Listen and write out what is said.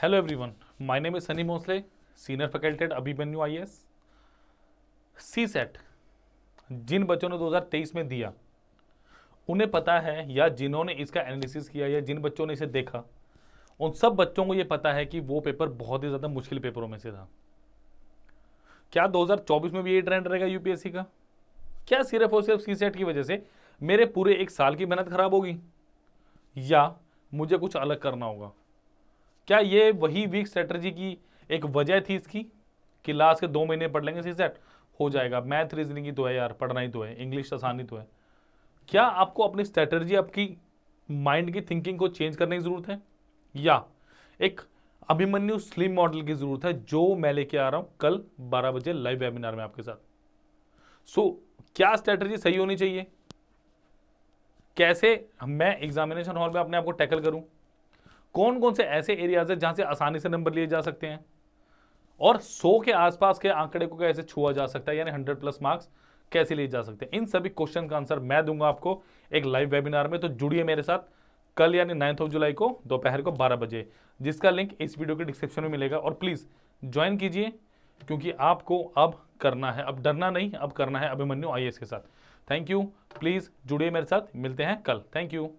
hello everyone my name is Sunny Mosley senior faculty I S C set जिन बच्चों ने 2023 में दिया उन्हें पता है या जिन्होंने इसका एनालिसिस किया या जिन बच्चों ने इसे देखा उन सब बच्चों को ये पता है कि वो पेपर बहुत ही ज़्यादा मुश्किल पेपरों में से था क्या 2024 में भी ये ट्रेंड रहेगा यूपीएससी का क्या सिर्फ और सिर्फ सी सेट की वजह से मेरे पूरे एक साल की मेहनत खराब होगी या मुझे कुछ अलग करना होगा क्या ये वही वीक स्ट्रेटर्जी की एक वजह थी इसकी कि लास्ट के दो महीने पढ़ लेंगे सी सेट हो जाएगा मैथ रीजनिंग ही तो है यार पढ़ना ही तो है इंग्लिश तो आसानी तो है क्या आपको अपनी स्ट्रेटर्जी आपकी माइंड की थिंकिंग को चेंज करने की ज़रूरत है या एक अभिमन्यु स्लिम मॉडल की ज़रूरत है जो मैं लेके आ रहा हूँ कल बारह बजे लाइव वेबिनार में आपके साथ सो so, क्या स्ट्रेटर्जी सही होनी चाहिए कैसे मैं एग्जामिनेशन हॉल में अपने आप को टैकल करूं कौन कौन से ऐसे एरियाज है जहां से आसानी से नंबर लिए जा सकते हैं और 100 के आसपास के आंकड़े को कैसे छुआ जा सकता है यानी 100 प्लस मार्क्स कैसे लिए जा सकते हैं इन सभी क्वेश्चन का आंसर मैं दूंगा आपको एक लाइव वेबिनार में तो जुड़िए मेरे साथ कल यानी नाइन्थ ऑफ जुलाई को दोपहर को बारह बजे जिसका लिंक इस वीडियो के डिस्क्रिप्शन में मिलेगा और प्लीज़ ज्वाइन कीजिए क्योंकि आपको अब करना है अब डरना नहीं अब करना है अभिमन्यु आई के साथ थैंक यू प्लीज़ जुड़िए मेरे साथ मिलते हैं कल थैंक यू